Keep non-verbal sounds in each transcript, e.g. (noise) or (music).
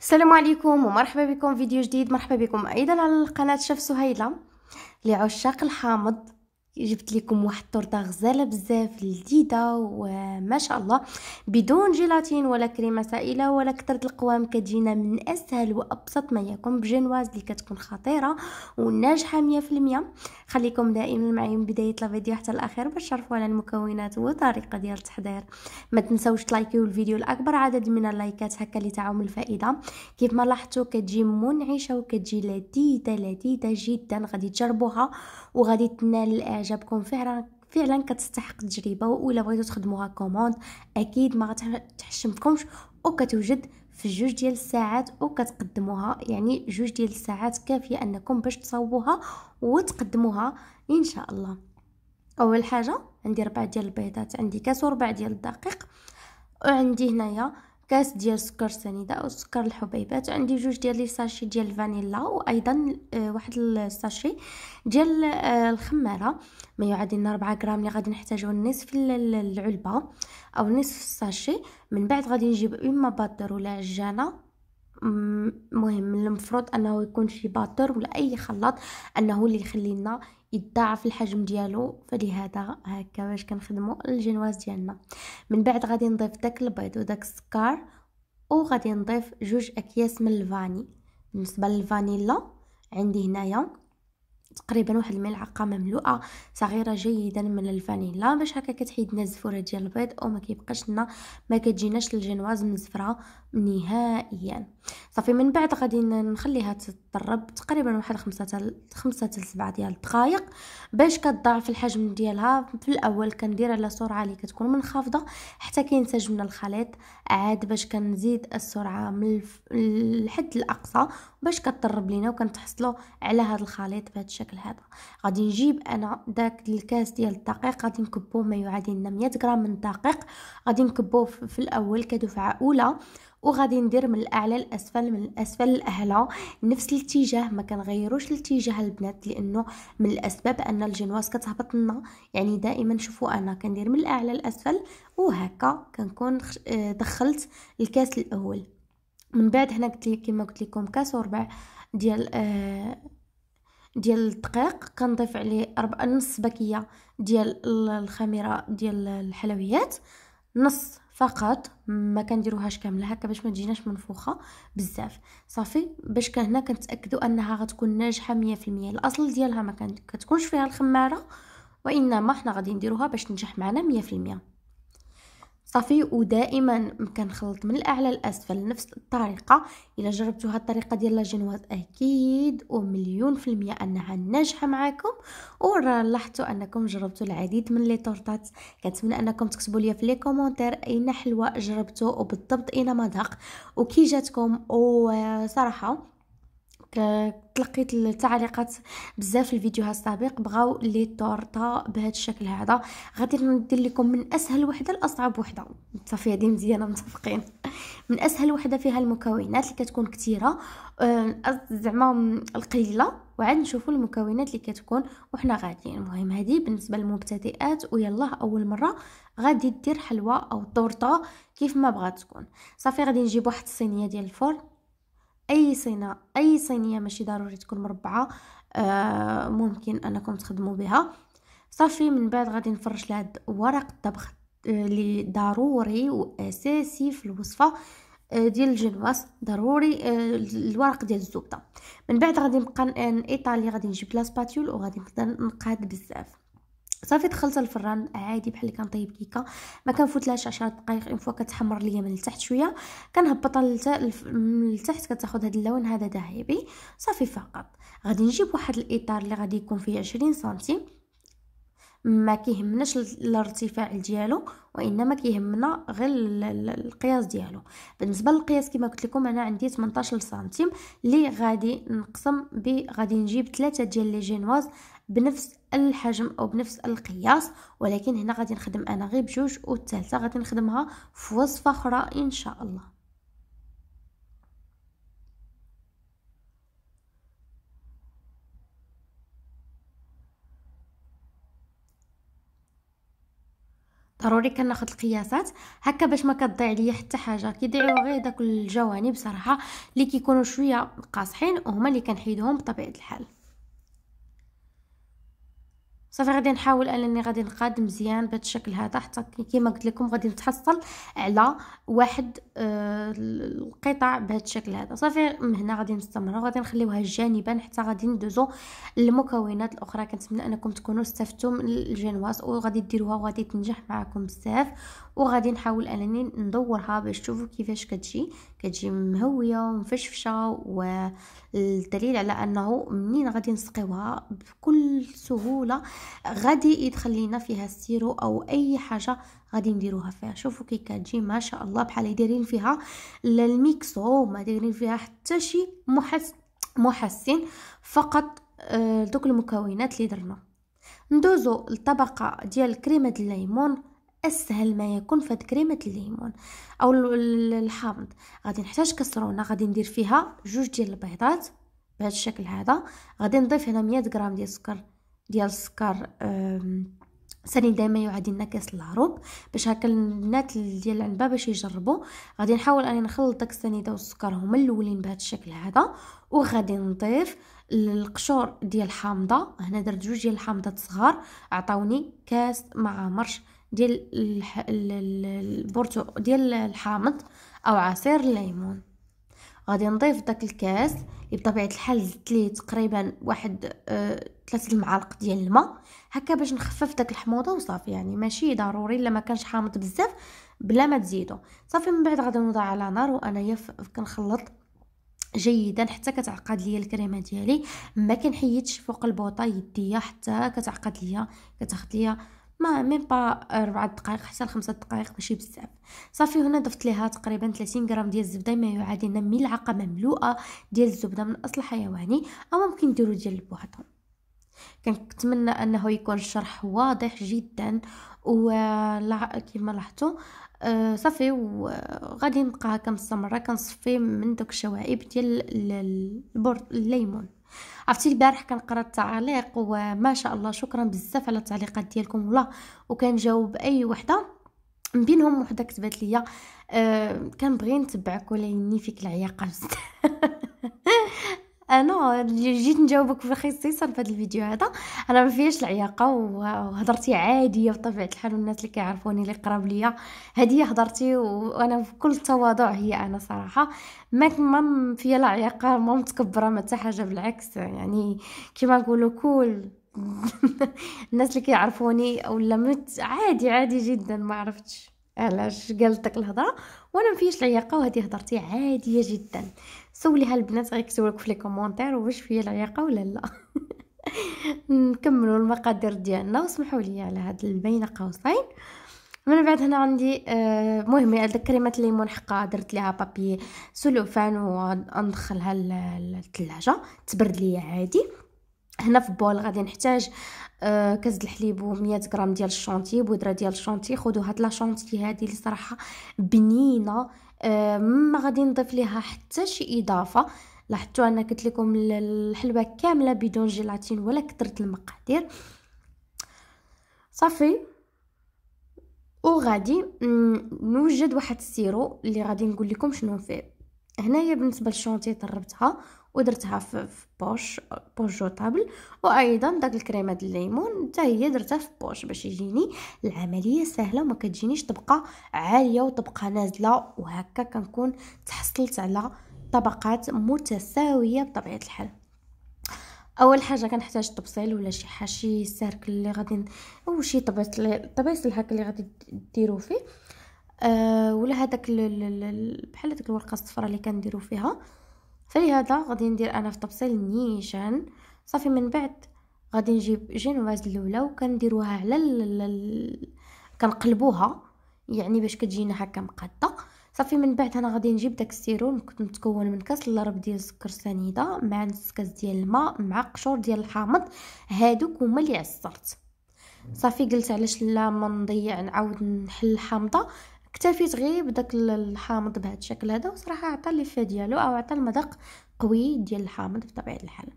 السلام عليكم ومرحبا بكم فيديو جديد مرحبا بكم ايضا على قناه شف سهيله لعشاق الحامض جبت لكم واحد التورته غزاله بزاف لذيذه وما شاء الله بدون جيلاتين ولا كريمه سائله ولا كثره القوام كتجينا من اسهل وابسط ما يكون بجينواز اللي كتكون خطيره وناجحه 100% خليكم دائما معايا من بدايه الفيديو حتى الاخير باش تعرفوا على المكونات وطريقه ديال التحضير ما تنساوش تلايكيو الفيديو لاكبر عدد من اللايكات هكا اللي تعاون الفائده كيف ما لاحظتوا كتجي منعشه وكتجي لذيذه لذيذه جدا غادي تجربوها وغادي تنال الاعجاب عجبكم فعلا فعلا كتستحق التجربه ولا بغيتو تخدموها كوموند اكيد ما تحشمكمش وكتوجد في جوج ديال الساعات وكتقدموها يعني جوج ديال الساعات كافيه انكم باش تصاوبوها وتقدموها ان شاء الله اول حاجه عندي ربع ديال البيضات عندي كاس وربع ديال الدقيق وعندي هنايا كاس ديال سكر سنيده او سكر الحبيبات عندي جوج ديال لي ساشي ديال الفانيلا وايضا آه، واحد الساشي ديال آه، الخماره ما يعادل 4 غرام اللي غادي نحتاجو نصف العلبه او نصف الساشي من بعد غادي نجيب اما باتر ولا عجانه مهم المفروض انه يكون شي باطر ولا اي خلاط انه اللي يخلي لنا يتضاعف الحجم ديالو فلهذا هكا باش كنخدموا الجنواز ديالنا من بعد غادي نضيف داك البيض وداك السكر وغادي نضيف جوج اكياس من الفاني بالنسبه للفانيلا عندي هنايا تقريبا واحد الملعقه مملوءه صغيره جيدا من الفانيلا باش هكا كتحيد لنا الزفوره ديال البيض وما كيبقاش لنا ما كتجيناش الجينواز مزفره نهائيا صافي من بعد غادي نخليها تضرب تقريبا واحد خمسة تل خمسة تل سبعة ديال الدقائق باش كضاعف الحجم ديالها في الاول كندير على سرعه اللي كتكون منخفضه حتى كينسجمنا من الخليط عاد باش كنزيد السرعه من الحد الاقصى باش كضرب لينا وكنتحصلوا على هذا الخليط بهذا الشكل هذا غادي نجيب انا داك الكاس ديال الدقيق غادي نكبوه ما يعادل 100 غرام من الدقيق غادي نكبوه في الاول كدفعه اولى وغادي ندير من الاعلى لاسفل من الاسفل للاعلى نفس الاتجاه ما كنغيروش الاتجاه البنات لانه من الاسباب ان الجنواز كتهبط لنا يعني دائما شوفوا انا كندير من الاعلى للاسفل وهكا كنكون آه، دخلت الكاس الاول من بعد هنا قلت لي كما قلت لكم كاس وربع ديال آه ديال الدقيق كنضيف عليه ربع نص بكيه ديال الخميره ديال الحلويات نص فقط ما كنديروهاش كامله هكا باش ما تجيناش منفوخه بزاف صافي باش كان هنا كنتاكدوا انها غتكون ناجحه 100% الاصل ديالها ما كتكونش فيها الخماره وانما حنا غادي نديروها باش تنجح معنا 100% صافي ودائما كنخلط من الاعلى للاسفل نفس الطريقه الا هذه الطريقه ديال لاجينواز اكيد ومليون في المية انها ناجحه معاكم وراه لاحظتوا انكم جربتوا العديد من لي طورطات كنتمنى انكم تكتبوا لي في لي كومونتير اين حلوه جربتوا وبالضبط اين مذاق وكي جاتكم وصراحه تلقيت التعليقات بزاف في الفيديوهات السابق بغاو لي طورطه بهذا الشكل هذا غادي ندير لكم من اسهل وحده لاصعب وحده صافي هذه مزيانه متفقين من اسهل وحده فيها المكونات اللي كتكون كثيره آه، زعما القليله وعاد نشوفوا المكونات اللي كتكون وحنا غاديين المهم هذه بالنسبه للمبتدئات ويلا اول مره غادي دير حلوه او طورطه كيف ما بغات تكون صافي غادي نجيب واحد الصينيه ديال الفرن اي صينه اي صينيه ماشي ضروري تكون مربعه آه ممكن انكم تخدموا بها صافي من بعد غادي نفرش لهاد ورق الطبخ اللي آه، ضروري واساسي في الوصفه آه، ديال الجنواس ضروري آه، الورق ديال الزبده من بعد غادي نبقى ايطالي غادي نجيب لاسباتول وغادي نبدا نقاد بزاف صافي دخلت الفران عادي بحال اللي كنطيب كيكه ما كنفوتلهاش 10 دقائق اون فوا كتحمر ليا من التحت شويه كنهبطها من التحت كتاخذ هذا اللون هذا ذهبي صافي فقط غادي نجيب واحد الاطار اللي غادي يكون فيه 20 سنتيم ما كيهمناش الارتفاع ديالو وانما كيهمنا غير القياس ديالو بالنسبه للقياس كما قلت لكم انا عندي 18 سنتيم اللي غادي نقسم ب غادي نجيب ثلاثه ديال لي جينواز بنفس الحجم او بنفس القياس ولكن هنا غادي نخدم انا غير بجوج والثالثه غادي نخدمها في وصفه اخرى ان شاء الله ضروري كناخذ القياسات هكا باش ما كتضيع ليا حتى حاجه كيضيعوا غير داك الجوانب صراحه اللي كيكونوا شويه قاصحين وهما اللي كنحيدهم بطبيعه الحال صافي غادي نحاول انني غادي نقاد مزيان بهذا الشكل هذا حتى كيما قلت لكم غادي نتحصل على واحد آه القطع بهذا الشكل هذا صافي من هنا غادي نستمر وغادي نخليوها جانبا حتى غادي ندوزو للمكونات الاخرى كنتمنى انكم تكونوا استفدتوا من الجنواس وغادي ديروها وغادي تنجح معكم بزاف وغادي نحاول انني ندورها باش تشوفوا كيفاش كتجي كتجي مهويه ومفشفشه والدليل على انه منين غادي نسقيوها بكل سهوله غادي يدخل لينا فيها السيرو او اي حاجه غادي نديروها فيها شوفوا كي كتجي ما شاء الله بحال دايرين فيها الميكسو ما دايرين فيها حتى شي محس محسن فقط آه، دوك المكونات اللي درنا ندوزو الطبقه ديال كريمه الليمون اسهل ما يكون فهاد كريمه الليمون او الحامض غادي نحتاج كسرونه غادي ندير فيها جوج ديال البيضات بهذا الشكل هذا غادي نضيف هنا 100 غرام ديال السكر ديال السكر سنين دائما يعادي لنا كاس الهروب باش هكا البنات ديال العنبه باش يجربوا غادي نحاول اني نخلط داك السنيده والسكر هما الاولين بهذا الشكل هذا وغادي نضيف القشور ديال الحامضه هنا درت جوج ديال الحامضات صغار عطاوني كاس مع مرش ديال البرتو ديال الحامض او عصير الليمون غادي نضيف داك الكاس اللي بطبيعه الحال زدت ليه تقريبا واحد آه ثلاثة المعالق ديال الماء هكا باش نخفف داك الحموضه وصافي يعني ماشي ضروري الا ما كانش حامض بزاف بلا ما تزيدو صافي من بعد غادي نوضع على نار وانايا كنخلط جيدا حتى كتعقد ليا الكريمه ديالي ما كنحيدش فوق البوطه يديا حتى كتعقد ليا كتاخذ ليا ما ميم با ربع دقائق حتى لخمسة دقائق ماشي بزاف صافي هنا ضفت ليها تقريبا 30 غرام ديال الزبده ما يعادلنا ملعقه مملوءه ديال الزبده من اصل حيواني او ممكن ديروا ديال بوحدهم كنتمنى انه يكون الشرح واضح جدا و كيما لاحظتوا أه صافي وغادي نبقى هكا مستمره كنصفي من دوك الشوائب ديال البرد الليمون عرفتي البارح كنقرا التعاليق وما شاء الله شكرا بزاف على التعليقات ديالكم والله وكنجاوب اي وحده من بينهم وحده كتبات ليا أه كنبغي نتبعك ولا يني فيك العياقه (laughs) انا آه، جيت نجاوبك خصيصا في هذا الفيديو هذا انا ما فيهاش العياقه وهضرتي عاديه بطبيعه الحال والناس اللي كيعرفوني اللي قراب ليا هذه هضرتي وانا بكل تواضع هي انا صراحه ما ما فيا لا عياقه ما متكبره ما حتى حاجه بالعكس يعني كما نقولوا كول (laughs) الناس اللي كيعرفوني ولا مت عادي عادي جدا ما عرفتش علاش قالت داك الهضره وانا فيش العياقه وهذه هضرتي عاديه جدا سوليها البنات غيكتبوا لك في لي كومونتير واش فيا العياقه ولا لا (laughs) نكملوا المقادير ديالنا وسمحوا لي على هاد البين قوسين من بعد هنا عندي مهمة آه، مهم هاد كريمه الليمون حقا درت ليها بابي سلوفان وندخلها للثلاجه تبرد ليا عادي هنا في بول غادي نحتاج آه، كاس كاس الحليب و100 غرام ديال الشونتي بودره ديال الشونتي خذوا هاد لا شونتي هادي اللي صراحه بنينه آه، ما غادي نضيف ليها حتى شي اضافه لاحظتوا انا قلت لكم الحلوه كامله بدون جيلاتين ولا كثرت المقادير صافي وغادي نوجد واحد السيرو اللي غادي نقول لكم شنو فيه هنايا بالنسبه للشونتي طربتها ودرتها في بوش بوش جوطابل وايضا داك الكريمه ديال الليمون حتى هي درتها في بوش باش يجيني العمليه سهله وما كتجينيش طبقه عاليه وطبقه نازله وهكا كنكون تحصلت على طبقات متساويه بطبيعه الحال اول حاجه كنحتاج طبسيل ولا شي حاشي سيركل اللي غادي او شي طبيس طبيس الهك اللي غادي ديرو فيه أه ولا هذاك بحال هذيك الورقه الصفراء اللي كنديرو فيها فلهذا غادي ندير انا في طبسيل نيشان صافي من بعد غادي نجيب جينواز الاولى وكنديروها على كنقلبوها يعني باش كتجينا هكا مقاده صافي من بعد انا غادي نجيب داك السيرون كنت متكون من كاس لرب ديال السكر سنيده مع نص كاس ديال الماء مع قشور ديال الحامض هادوك هما اللي عصرت صافي قلت علاش لا ما نضيع نعاود نحل الحامضه اكتفيت غير بداك الحامض بهذا الشكل هذا وصراحه عطى لي ديالو او عطى المذاق قوي ديال الحامض بطبيعه الحال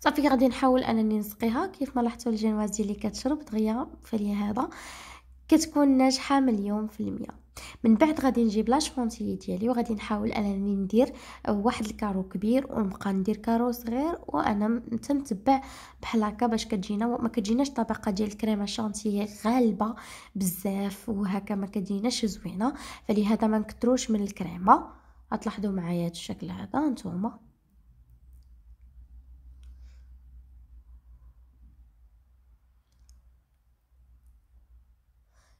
صافي غادي نحاول انني نسقيها كيف ما لاحظتوا الجينواز ديالي كتشرب دغيا فلي هذا كتكون ناجحه مليون في المية من بعد غادي نجيب لاشفونتي ديالي وغادي نحاول انني ندير واحد الكارو كبير ونبقى ندير كارو صغير وانا تنتبع بحال هكا باش كتجينا ما كتجيناش طبقه ديال الكريمه شانتيه غالبه بزاف وهكا ما كتجيناش زوينه فلهذا ما نكتروش من الكريمه غتلاحظوا معايا هذا الشكل هذا نتوما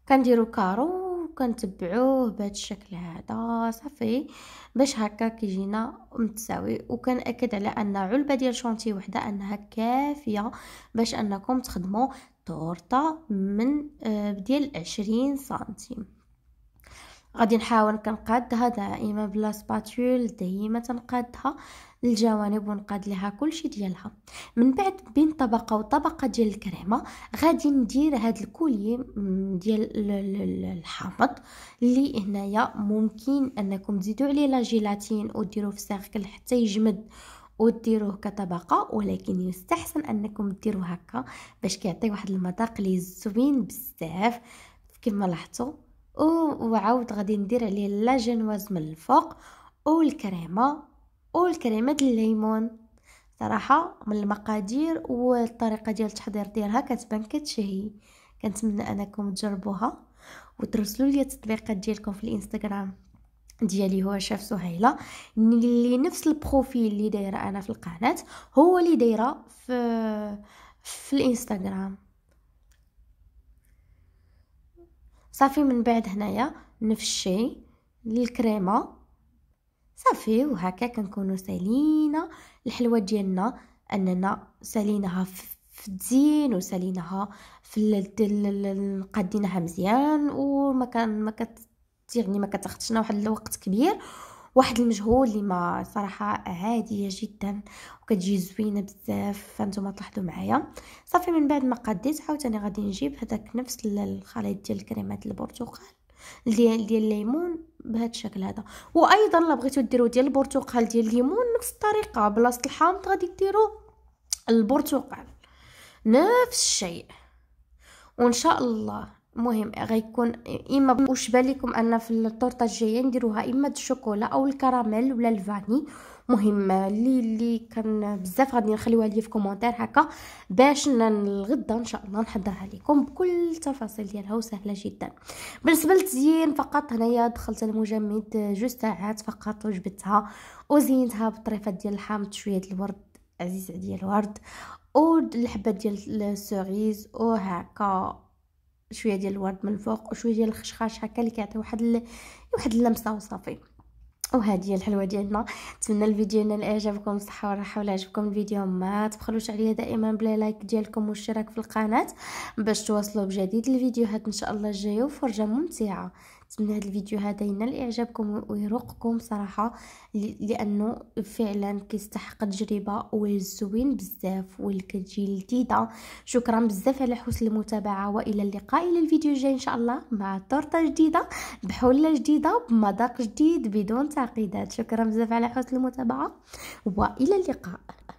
كنديرو كارو ممكن تبعوه بهذا الشكل هذا صافي باش هكا كيجينا متساوي وكنأكد على ان علبه ديال شونتي وحده انها كافيه باش انكم تخدموا تورته من آه، ديال 20 سنتيم غادي نحاول كنقادها دائما بلا سباتول ديما تنقادها الجوانب ونقاد لها كل شيء ديالها من بعد بين طبقه وطبقه ديال الكريمه غادي ندير هاد الكولي ديال الحامض اللي هنايا ممكن انكم تزيدوا عليه لاجيلاتين جيلاتين وديروه في سيركل حتى يجمد وديروه كطبقه ولكن يستحسن انكم ديروه هكا باش كيعطي واحد المذاق لي زوين بزاف كما لاحظتوا وعاود غادي ندير عليه لاجينواز من الفوق والكريمه والكريمة الليمون صراحة من المقادير والطريقة ديال التحضير ديالها كتبان كتشهي كنتمنى انكم تجربوها وترسلوا لي التطبيقات ديالكم في الانستغرام ديالي هو شاف سهيله اللي نفس البروفيل اللي دايره انا في القناه هو اللي دايره في في الانستغرام صافي من بعد هنايا نفس الشيء للكريمه صافي وهكا كنكونوا سالينا الحلوه ديالنا اننا ساليناها في الزين وساليناها في قاديناها مزيان وما كان ما كت يعني ما كتاخذشنا واحد الوقت كبير واحد المجهول اللي ما صراحه عاديه جدا وكتجي زوينه بزاف فانتم تلاحظوا معايا صافي من بعد ما قديت عاوتاني غادي نجيب هذاك نفس الخليط ديال الكريمات البرتقال ديال ديال الليمون بهذا الشكل هذا وايضا لا بغيتو ديروا ديال البرتقال ديال الليمون نفس الطريقه بلاصه الحامض غادي ديروا البرتقال نفس الشيء وان شاء الله مهم غيكون اما واش بالكم ان في التورته الجايه نديروها اما الشوكولا او الكراميل ولا الفاني مهمه اللي اللي كان بزاف غادي نخليوها لي في كومونتير هكا باش الغدا ان شاء الله نحضرها لكم بكل التفاصيل ديالها وسهله جدا بالنسبه للتزيين فقط هنايا دخلت المجمد جوج ساعات فقط وجبتها وزينتها بطريفه ديال الحامض شويه ديال الورد عزيز عليا الورد الحبات ديال السوريز هكا شويه ديال الورد من الفوق وشويه ديال الخشخاش هكا اللي كيعطي واحد ال... واحد اللمسه وصافي وهذه هي الحلوه ديالنا نتمنى الفيديو ينال اعجابكم بالصحه والراحه ولا عجبكم الفيديو ما تبخلوش عليا دائما بلا لايك ديالكم والاشتراك في القناه باش تواصلوا بجديد الفيديوهات ان شاء الله الجايه وفرجه ممتعه نتمنى هذا الفيديو هذا ينال اعجابكم ويروقكم صراحه لانه فعلا كيستحق تجربه والزوين بزاف والكتجي كتجي لذيذه شكرا بزاف على حسن المتابعه والى اللقاء الى الفيديو الجاي ان شاء الله مع تورته جديده بحله جديده بمذاق جديد بدون تعقيدات شكرا بزاف على حسن المتابعه والى اللقاء